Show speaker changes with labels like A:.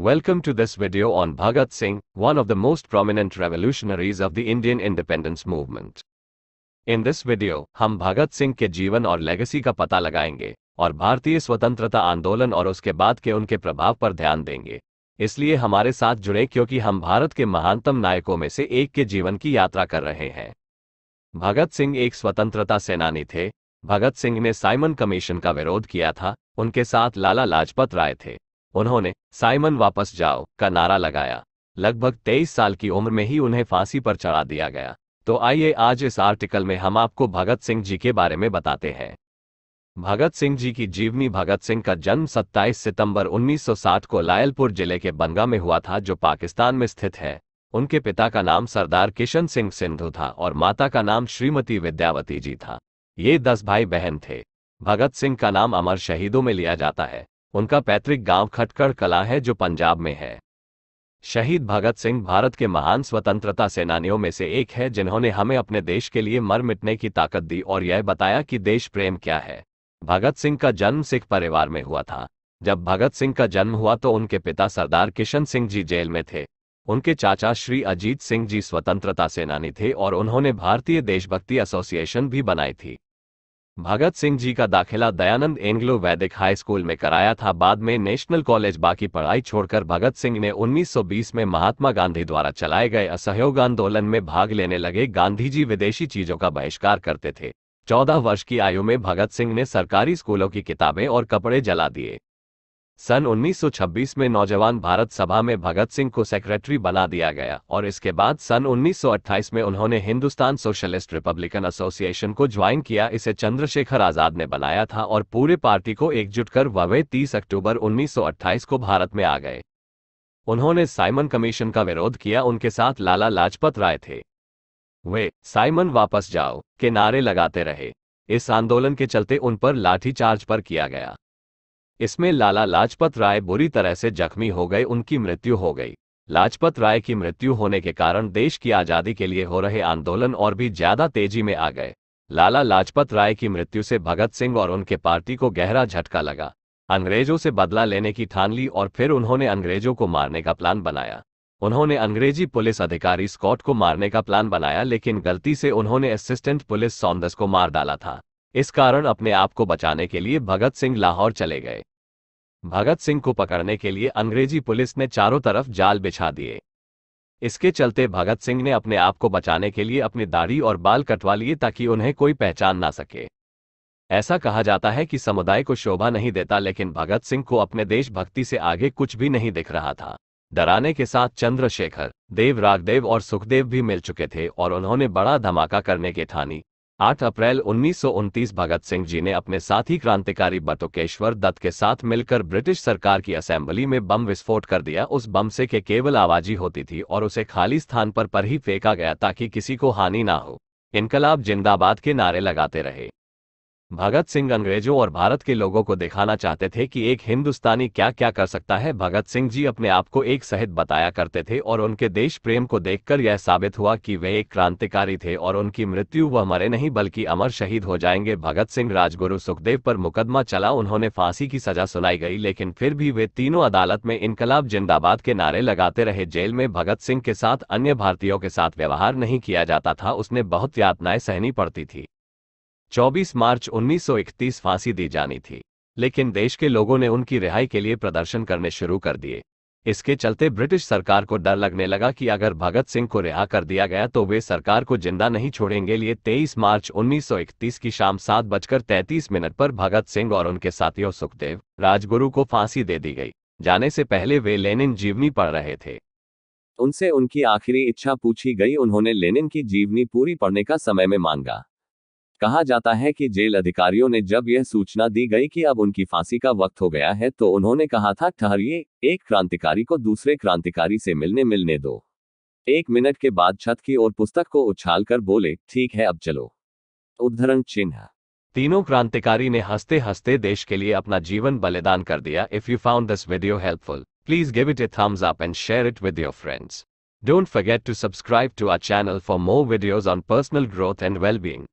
A: Welcome to this video on Bhagat Singh, one of the most prominent revolutionaries of the Indian independence movement. In this video हम भगत सिंह के जीवन और legacy का पता लगाएंगे और भारतीय स्वतंत्रता आंदोलन और उसके बाद के उनके प्रभाव पर ध्यान देंगे इसलिए हमारे साथ जुड़े क्योंकि हम भारत के महानतम नायकों में से एक के जीवन की यात्रा कर रहे हैं भगत सिंह एक स्वतंत्रता सेनानी थे भगत सिंह ने साइमन कमीशन का विरोध किया था उनके साथ लाला लाजपत राय थे उन्होंने साइमन वापस जाओ का नारा लगाया लगभग 23 साल की उम्र में ही उन्हें फांसी पर चढ़ा दिया गया तो आइए आज इस आर्टिकल में हम आपको भगत सिंह जी के बारे में बताते हैं भगत सिंह जी की जीवनी भगत सिंह का जन्म 27 सितंबर 1960 को लायलपुर जिले के बंगा में हुआ था जो पाकिस्तान में स्थित है उनके पिता का नाम सरदार किशन सिंह सिंधु था और माता का नाम श्रीमती विद्यावती जी था ये दस भाई बहन थे भगत सिंह का नाम अमर शहीदों में लिया जाता है उनका पैतृक गांव खटकड़ कला है जो पंजाब में है शहीद भगत सिंह भारत के महान स्वतंत्रता सेनानियों में से एक है जिन्होंने हमें अपने देश के लिए मर मिटने की ताकत दी और यह बताया कि देश प्रेम क्या है भगत सिंह का जन्म सिख परिवार में हुआ था जब भगत सिंह का जन्म हुआ तो उनके पिता सरदार किशन सिंह जी जेल में थे उनके चाचा श्री अजीत सिंह जी स्वतंत्रता सेनानी थे और उन्होंने भारतीय देशभक्ति एसोसिएशन भी बनाई थी भगत सिंह जी का दाखिला Dayanand Anglo Vedic high school में कराया था बाद में नेशनल कॉलेज बाकी पढ़ाई छोड़कर भगत सिंह ने 1920 में महात्मा गांधी द्वारा चलाए गए असहयोग आंदोलन में भाग लेने लगे गांधी जी विदेशी चीजों का बहिष्कार करते थे चौदह वर्ष की आयु में भगत सिंह ने सरकारी स्कूलों की किताबें और कपड़े जला दिए सन 1926 में नौजवान भारत सभा में भगत सिंह को सेक्रेटरी बना दिया गया और इसके बाद सन 1928 में उन्होंने हिंदुस्तान सोशलिस्ट रिपब्लिकन एसोसिएशन को ज्वाइन किया इसे चंद्रशेखर आजाद ने बनाया था और पूरे पार्टी को एकजुट कर वे 30 अक्टूबर 1928 को भारत में आ गए उन्होंने साइमन कमीशन का विरोध किया उनके साथ लाला लाजपत राय थे वे साइमन वापस जाओ के नारे लगाते रहे इस आंदोलन के चलते उन पर लाठीचार्ज पर किया गया इसमें लाला लाजपत राय बुरी तरह से जख्मी हो गए उनकी मृत्यु हो गई लाजपत राय की मृत्यु होने के कारण देश की आज़ादी के लिए हो रहे आंदोलन और भी ज्यादा तेजी में आ गए लाला लाजपत राय की मृत्यु से भगत सिंह और उनके पार्टी को गहरा झटका लगा अंग्रेजों से बदला लेने की ठान ली और फिर उन्होंने अंग्रेजों को मारने का प्लान बनाया उन्होंने अंग्रेजी पुलिस अधिकारी स्कॉट को मारने का प्लान बनाया लेकिन गलती से उन्होंने असिस्टेंट पुलिस सौंदस को मार डाला था इस कारण अपने आप को बचाने के लिए भगत सिंह लाहौर चले गए भगत सिंह को पकड़ने के लिए अंग्रेजी पुलिस ने चारों तरफ जाल बिछा दिए इसके चलते भगत सिंह ने अपने आप को बचाने के लिए अपनी दाढ़ी और बाल कटवा लिए ताकि उन्हें कोई पहचान ना सके ऐसा कहा जाता है कि समुदाय को शोभा नहीं देता लेकिन भगत सिंह को अपने देशभक्ति से आगे कुछ भी नहीं दिख रहा था डराने के साथ चंद्रशेखर देव रागदेव और सुखदेव भी मिल चुके थे और उन्होंने बड़ा धमाका करने के ठानी 8 अप्रैल उन्नीस भगत सिंह जी ने अपने साथी क्रांतिकारी बटुकेश्वर दत्त के साथ मिलकर ब्रिटिश सरकार की असेंबली में बम विस्फोट कर दिया उस बम से के केवल आवाजी होती थी और उसे खाली स्थान पर पर ही फेंका गया ताकि किसी को हानि ना हो इनकलाब जिंदाबाद के नारे लगाते रहे भगत सिंह अंग्रेजों और भारत के लोगों को दिखाना चाहते थे कि एक हिंदुस्तानी क्या क्या कर सकता है भगत सिंह जी अपने आप को एक सहित बताया करते थे और उनके देश प्रेम को देखकर यह साबित हुआ कि वे एक क्रांतिकारी थे और उनकी मृत्यु वह मरे नहीं बल्कि अमर शहीद हो जाएंगे भगत सिंह राजगुरु सुखदेव पर मुकदमा चला उन्होंने फांसी की सजा सुनाई गई लेकिन फिर भी वे तीनों अदालत में इनकलाब जिंदाबाद के नारे लगाते रहे जेल में भगत सिंह के साथ अन्य भारतीयों के साथ व्यवहार नहीं किया जाता था उसने बहुत यातनाएं सहनी पड़ती थी 24 मार्च 1931 फांसी दी जानी थी लेकिन देश के लोगों ने उनकी रिहाई के लिए प्रदर्शन करने शुरू कर दिए इसके चलते ब्रिटिश सरकार को डर लगने लगा कि अगर भगत सिंह को रिहा कर दिया गया तो वे सरकार को जिंदा नहीं छोड़ेंगे लिए 23 मार्च 1931 की शाम सात बजकर तैंतीस मिनट पर भगत सिंह और उनके साथियों सुखदेव राजगुरु को फांसी दे दी गई जाने से पहले वे लेनिन जीवनी पढ़ रहे थे उनसे उनकी आखिरी इच्छा पूछी गई उन्होंने लेनिन की जीवनी पूरी पढ़ने का समय में मांगा कहा जाता है कि जेल अधिकारियों ने जब यह सूचना दी गई कि अब उनकी फांसी का वक्त हो गया है तो उन्होंने कहा था ठहरिए एक क्रांतिकारी को दूसरे क्रांतिकारी से मिलने मिलने दो एक मिनट के बाद छत की ओर पुस्तक को उछाल कर बोले ठीक है अब चलो उद्धरण चिन्ह तीनों क्रांतिकारी ने हंसते हंसते देश के लिए अपना जीवन बलिदान कर दिया if you found this video helpful please give it a thumbs up and share it with your friends don't forget to subscribe to our channel for more videos on personal growth and wellbeing